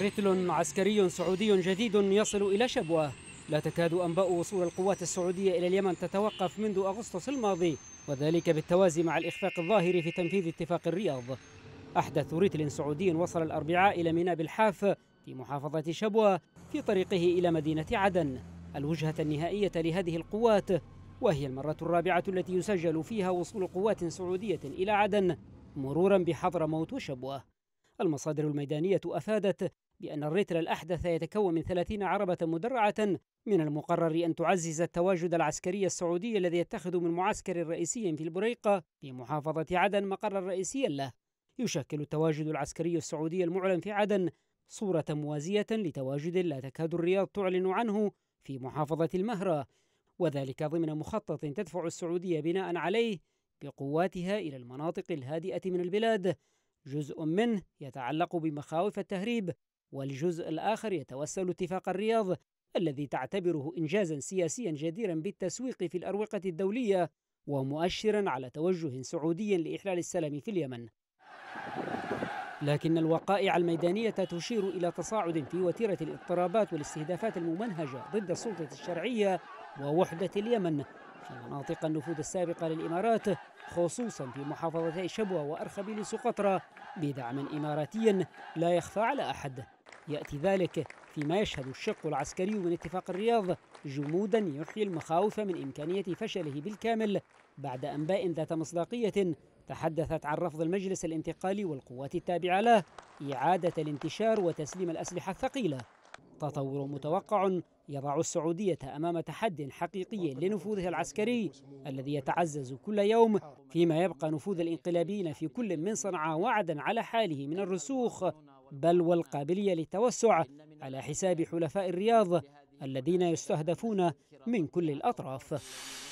رتل عسكري سعودي جديد يصل إلى شبوة لا تكاد أنباء وصول القوات السعودية إلى اليمن تتوقف منذ أغسطس الماضي وذلك بالتوازي مع الإخفاق الظاهر في تنفيذ اتفاق الرياض أحدث رتل سعودي وصل الأربعاء إلى ميناء بالحاف في محافظة شبوة في طريقه إلى مدينة عدن الوجهة النهائية لهذه القوات وهي المرة الرابعة التي يسجل فيها وصول قوات سعودية إلى عدن مرورا بحضرموت وشبوة المصادر الميدانية أفادت بأن الريتر الأحدث يتكون من 30 عربة مدرعة من المقرر أن تعزز التواجد العسكري السعودي الذي يتخذ من معسكر رئيسي في البريقة في محافظة عدن مقرا رئيسيا له يشكل التواجد العسكري السعودي المعلن في عدن صورة موازية لتواجد لا تكاد الرياض تعلن عنه في محافظة المهرة وذلك ضمن مخطط تدفع السعودية بناء عليه بقواتها إلى المناطق الهادئة من البلاد جزء منه يتعلق بمخاوف التهريب والجزء الآخر يتوسل اتفاق الرياض الذي تعتبره إنجازا سياسيا جديرا بالتسويق في الأروقة الدولية ومؤشرا على توجه سعودي لإحلال السلام في اليمن لكن الوقائع الميدانية تشير إلى تصاعد في وتيرة الاضطرابات والاستهدافات الممنهجة ضد السلطة الشرعية ووحدة اليمن في مناطق النفوذ السابقة للإمارات خصوصا في محافظتي شبوة وأرخبيل سقطرى بدعم إماراتي لا يخفى على أحد يأتي ذلك فيما يشهد الشق العسكري من اتفاق الرياض جمودا يحيي المخاوف من إمكانية فشله بالكامل بعد أنباء ذات مصداقية تحدثت عن رفض المجلس الانتقالي والقوات التابعة له إعادة الانتشار وتسليم الأسلحة الثقيلة تطور متوقع يضع السعودية أمام تحد حقيقي لنفوذها العسكري الذي يتعزز كل يوم فيما يبقى نفوذ الانقلابيين في كل من صنعاء وعدا على حاله من الرسوخ بل والقابلية للتوسع على حساب حلفاء الرياض الذين يستهدفون من كل الأطراف